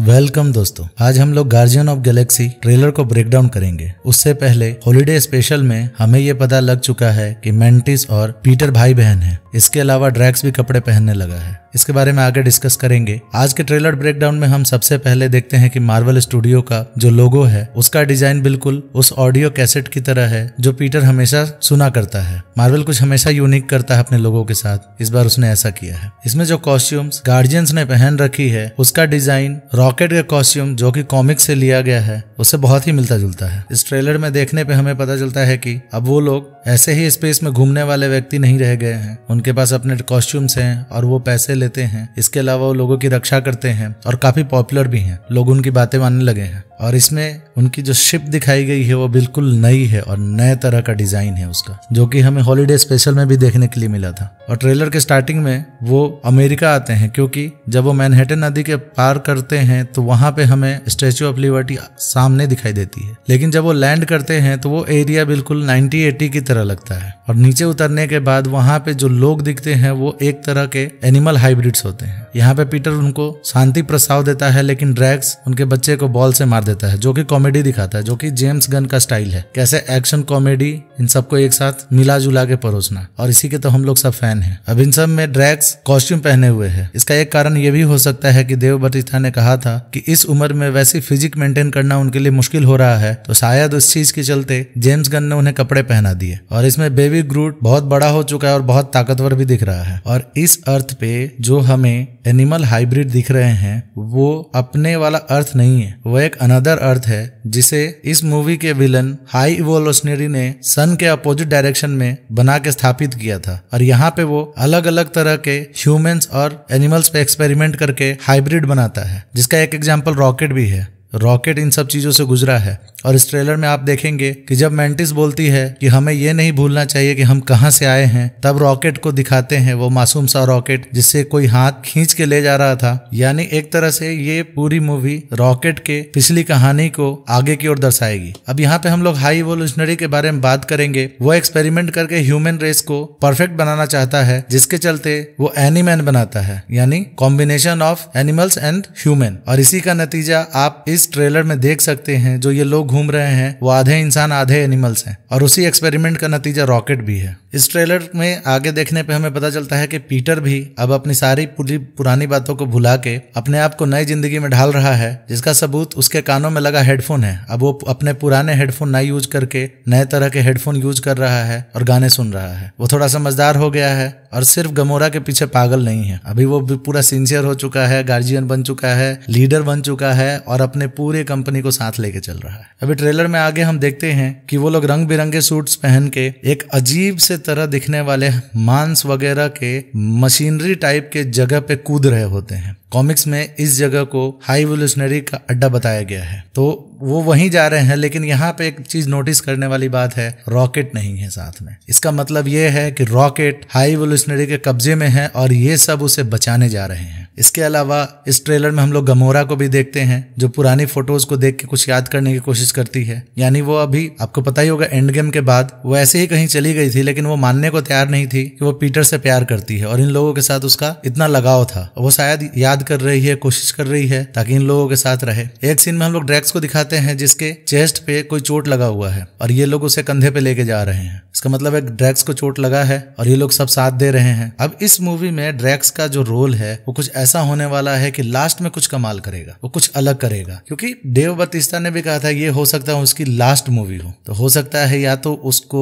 welcome दोस्तों आज हम लोग गार्जियन ऑफ गैलेक्सी ट्रेलर को ब्रेकडाउन करेंगे उससे पहले हॉलीडे स्पेशल में हमें ये पता लग चुका है कि मेंटिस और पीटर भाई बहन है इसके अलावा ड्रैक्स भी कपड़े पहनने लगा है इसके बारे में आगे डिस्कस करेंगे आज के ट्रेलर ब्रेकडाउन में हम सबसे पहले देखते हैं कि मार्वल स्टूडियो का जो लोगो है उसका डिजाइन बिल्कुल उस ऑडियो कैसेट की तरह है जो पीटर हमेशा सुना करता है मार्वल कुछ हमेशा यूनिक करता है अपने लोगों के साथ इस बार उसने ऐसा किया है इसमें जो कॉस्ट्यूम्स गार्जियंस ने पहन रखी है उसका डिजाइन रॉकेट का कॉस्ट्यूम जो की कॉमिक से लिया गया है उससे बहुत ही मिलता जुलता है इस ट्रेलर में देखने पे हमें पता चलता है की अब वो लोग ऐसे ही स्पेस में घूमने वाले व्यक्ति नहीं रह गए हैं उनके पास अपने कॉस्ट्यूम्स हैं और वो पैसे लेते हैं इसके अलावा वो लोगों की रक्षा करते हैं और काफी पॉपुलर भी हैं लोग उनकी बातें मानने लगे हैं और इसमें उनकी जो शिप दिखाई गई है वो बिल्कुल नई है और नए तरह का डिजाइन है उसका जो कि हमें हॉलीडे स्पेशल में भी देखने के लिए मिला था और ट्रेलर के स्टार्टिंग में वो अमेरिका आते हैं क्योंकि जब वो मैनहेटन नदी के पार करते हैं तो वहां पे हमें स्टेच्यू ऑफ लिबर्टी सामने दिखाई देती है लेकिन जब वो लैंड करते हैं तो वो एरिया बिल्कुल नाइनटी एटी की तरह लगता है और नीचे उतरने के बाद वहां पे जो लोग दिखते हैं वो एक तरह के एनिमल हाइब्रिड्स होते हैं यहाँ पे पीटर उनको शांति प्रस्ताव देता है लेकिन ड्रैग्स उनके बच्चे को बॉल से मार देता है जो कि कॉमेडी दिखाता है जो कि जेम्स गन का स्टाइल है कैसे एक्शन कॉमेडी इन सबको एक साथ मिला जुला के परोसना और इसी के तो हम लोग सब फैन है अब इन सब में ड्रैक्स कॉस्ट्यूम पहने हुए है इसका एक कारण यह भी हो सकता है कि देव बतिथा ने कहा था कि इस उम्र में वैसे फिजिक मेंटेन करना उनके लिए मुश्किल हो रहा है तो शायद उस चीज के चलते जेम्स गन ने उन्हें कपड़े पहना दिए और इसमें बेबी ग्रूट बहुत बड़ा हो चुका है और बहुत ताकतवर भी दिख रहा है और इस अर्थ पे जो हमें एनिमल हाइब्रिड दिख रहे हैं वो अपने वाला अर्थ नहीं है वो एक अनदर अर्थ है जिसे इस मूवी के विलन हाई इवोल्यूशनरी ने सन के अपोजिट डायरेक्शन में बना के स्थापित किया था और यहाँ पे पे वो अलग अलग तरह के ह्यूमंस और एनिमल्स पे एक्सपेरिमेंट करके हाइब्रिड बनाता है जिसका एक एग्जाम्पल रॉकेट भी है रॉकेट इन सब चीज़ों से गुजरा है और इस ट्रेलर में आप देखेंगे कि जब मेंटिस बोलती है कि हमें ये नहीं भूलना चाहिए कि हम कहाँ से आए हैं तब रॉकेट को दिखाते हैं वो मासूम सा रॉकेट जिससे कोई हाथ खींच के ले जा रहा था यानी एक तरह से ये पूरी मूवी रॉकेट के पिछली कहानी को आगे की ओर दर्शाएगी अब यहाँ पे हम लोग हाई इवोल्यूशनरी के बारे में बात करेंगे वो एक्सपेरिमेंट करके ह्यूमन रेस को परफेक्ट बनाना चाहता है जिसके चलते वो एनिमैन बनाता है यानी combination of animals and human और इसी का नतीजा आप इस ट्रेलर में देख सकते हैं जो ये लोग घूम रहे हैं वो आधे इंसान आधे एनिमल्स हैं और उसी एक्सपेरिमेंट का नतीजा रॉकेट भी है इस ट्रेलर में आगे देखने पे हमें पता चलता है कि पीटर भी अब अपनी सारी पूरी पुरानी बातों को भुला के अपने आप को नई जिंदगी में ढाल रहा है जिसका सबूत उसके कानों में लगा हेडफोन है अब वो अपने पुराने हेडफोन न यूज करके नए तरह के हेडफोन यूज कर रहा है और गाने सुन रहा है वो थोड़ा समझदार हो गया है और सिर्फ गमोरा के पीछे पागल नहीं है अभी वो पूरा सिंसियर हो चुका है गार्जियन बन चुका है लीडर बन चुका है और अपने पूरे कंपनी को साथ लेके चल रहा है अभी ट्रेलर में आगे हम देखते हैं कि वो लोग रंग बिरंगे सूट्स पहन के एक अजीब से तरह दिखने वाले मांस वगैरह के मशीनरी टाइप के जगह पे कूद रहे होते हैं कॉमिक्स में इस जगह को हाई वोल्यूशनरी का अड्डा बताया गया है तो वो वहीं जा रहे हैं लेकिन यहाँ पे एक चीज नोटिस करने वाली बात है रॉकेट नहीं है साथ में इसका मतलब ये है कि रॉकेट हाई वोल्यूशनरी के कब्जे में है और ये सब उसे बचाने जा रहे हैं इसके अलावा इस ट्रेलर में हम लोग गमोरा को भी देखते हैं जो पुरानी फोटोज को देख के कुछ याद करने की कोशिश करती है यानी वो अभी आपको पता ही होगा एंड गेम के बाद वो ऐसे ही कहीं चली गई थी लेकिन वो मानने को तैयार नहीं थी कि वो पीटर से प्यार करती है और इन लोगों के साथ उसका इतना लगाव था वो शायद याद कर रही है कोशिश कर रही है ताकि इन लोगों के साथ रहे एक सीन में हम लोग ड्रैक्स को दिखाते हैं जिसके चेस्ट पे कोई चोट लगा हुआ है और ये लोग उसे कंधे पे लेके जा रहे हैं इसका मतलब है ड्रैक्स को चोट लगा है और ये लोग सब साथ दे रहे हैं अब इस मूवी में ड्रैक्स का जो रोल है वो कुछ ऐसा होने वाला है कि लास्ट में कुछ कमाल करेगा वो कुछ अलग करेगा क्योंकि देव बतिस्ता ने भी कहा था ये हो सकता है उसकी लास्ट मूवी हो तो हो सकता है या तो उसको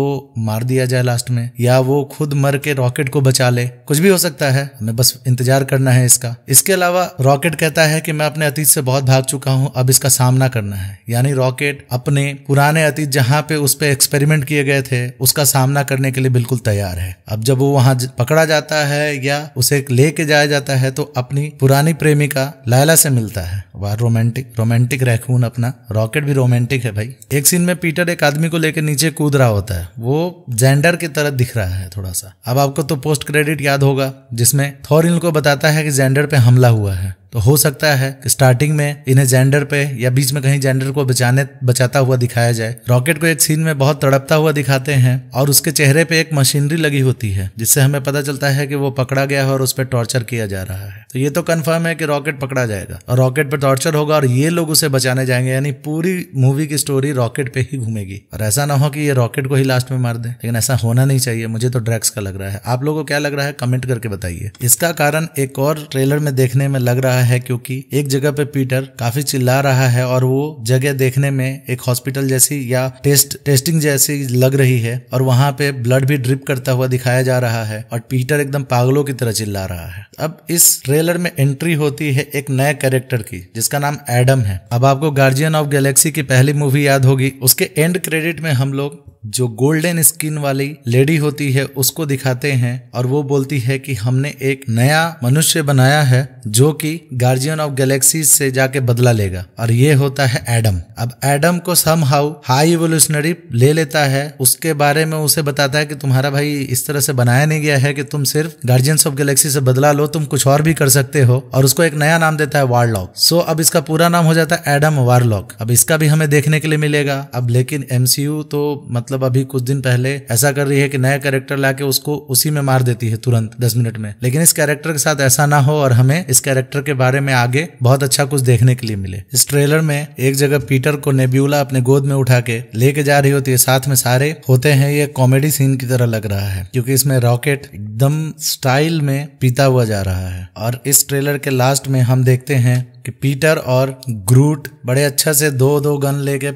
मार दिया जाए लास्ट में या वो खुद मर के रॉकेट को बचा ले कुछ भी हो सकता है हमें बस इंतजार करना है इसका इसके अलावा रॉकेट कहता है कि मैं अपने अतीत से बहुत भाग चुका हूँ अब इसका सामना करना है यानी रॉकेट अपने पुराने अतीत जहाँ पे उस पर एक्सपेरिमेंट किए गए थे उसका उसका सामना करने के लिए बिल्कुल तैयार है अब जब वो वहां पकड़ा जाता है या उसे लेके जाया जाता है तो अपनी पुरानी प्रेमिका लायला से मिलता है वह रोमांटिक रोमांटिक रैकून अपना रॉकेट भी रोमांटिक है भाई एक सीन में पीटर एक आदमी को लेकर नीचे कूद रहा होता है वो जेंडर की तरह दिख रहा है थोड़ा सा अब आपको तो पोस्ट क्रेडिट याद होगा जिसमें थॉरिन को बताता है कि जेंडर पे हमला हुआ है तो हो सकता है कि स्टार्टिंग में इन्हें जेंडर पे या बीच में कहीं जेंडर को बचाने बचाता हुआ दिखाया जाए रॉकेट को एक सीन में बहुत तड़पता हुआ दिखाते हैं और उसके चेहरे पे एक मशीनरी लगी होती है जिससे हमें पता चलता है कि वो पकड़ा गया है और उस पर टॉर्चर किया जा रहा है तो ये तो कन्फर्म है कि रॉकेट पकड़ा जाएगा और रॉकेट पर टॉर्चर होगा और ये लोग उसे बचाने जाएंगे यानी पूरी मूवी की स्टोरी रॉकेट पे ही घूमेगी और ऐसा ना हो कि ये रॉकेट को ही लास्ट में मार दे लेकिन ऐसा होना नहीं चाहिए मुझे तो ड्रग्स का लग रहा है आप लोगों को क्या लग रहा है कमेंट करके बताइए इसका कारण एक और ट्रेलर में देखने में लग रहा है रहा है क्योंकि एक जगह पे पीटर काफी चिल्ला रहा है और वो जगह देखने में एक हॉस्पिटल जैसी या टेस्ट टेस्टिंग जैसी लग रही है और वहां पे ब्लड भी ड्रिप करता हुआ दिखाया जा रहा है और पीटर एकदम पागलों की तरह चिल्ला रहा है अब इस ट्रेलर में एंट्री होती है एक नए कैरेक्टर की जिसका नाम एडम है अब आपको गार्जियन ऑफ गैलेक्सी की पहली मूवी याद होगी उसके एंड क्रेडिट में हम लोग जो गोल्डन स्किन वाली लेडी होती है उसको दिखाते हैं और वो बोलती है कि हमने एक नया मनुष्य बनाया है जो कि गार्जियन ऑफ गैलेक्सी से जाके बदला लेगा और ये होता है एडम अब एडम को सम हाउ हाई इवोल्यूशनरी ले लेता है उसके बारे में उसे बताता है कि तुम्हारा भाई इस तरह से बनाया नहीं गया है कि तुम सिर्फ गार्जियंस ऑफ गैलेक्सी से बदला लो तुम कुछ और भी कर सकते हो और उसको एक नया नाम देता है वारलॉक सो अब इसका पूरा नाम हो जाता है एडम वार्लॉक अब इसका भी हमें देखने के लिए मिलेगा अब लेकिन एमसीयू तो मतलब मतलब अभी कुछ दिन पहले ऐसा कर रही है कि नया कैरेक्टर लाके उसको उसी में मार देती है तुरंत दस मिनट में लेकिन इस कैरेक्टर के साथ ऐसा ना हो और हमें इस कैरेक्टर के बारे में आगे बहुत अच्छा कुछ देखने के लिए मिले इस ट्रेलर में एक जगह पीटर को नेब्यूला अपने गोद में उठा के लेके जा रही होती है साथ में सारे होते हैं ये कॉमेडी सीन की तरह लग रहा है क्योंकि इसमें रॉकेट एकदम स्टाइल में पीता हुआ जा रहा है और इस ट्रेलर के लास्ट में हम देखते हैं कि पीटर और ग्रूट बड़े अच्छा से दो दो गन लेके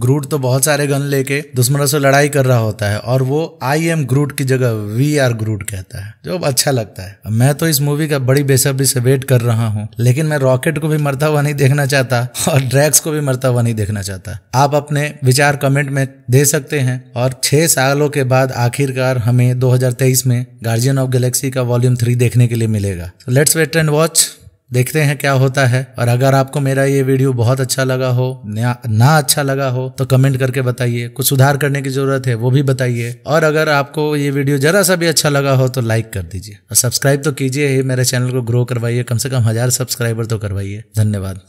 ग्रूट तो बहुत सारे गन लेके दुश्मनों से लड़ाई कर रहा होता है और वो आई एम ग्रूट की जगह वी आर ग्रूट कहता है जो अच्छा लगता है मैं तो इस मूवी का बड़ी बेसब्री से वेट कर रहा हूँ लेकिन मैं रॉकेट को भी मरता हुआ नहीं देखना चाहता और ड्रैक्स को भी मरता हुआ नहीं देखना चाहता आप अपने विचार कमेंट में दे सकते हैं और छह सालों के बाद आखिरकार हमें दो में गार्जियन ऑफ गैलेक्सी का वॉल्यूम थ्री देखने के लिए मिलेगा लेट्स वेट एंड वॉच देखते हैं क्या होता है और अगर आपको मेरा ये वीडियो बहुत अच्छा लगा हो ना अच्छा लगा हो तो कमेंट करके बताइए कुछ सुधार करने की जरूरत है वो भी बताइए और अगर आपको ये वीडियो जरा सा भी अच्छा लगा हो तो लाइक कर दीजिए और सब्सक्राइब तो कीजिए ही मेरे चैनल को ग्रो करवाइए कम से कम हजार सब्सक्राइबर तो करवाइए धन्यवाद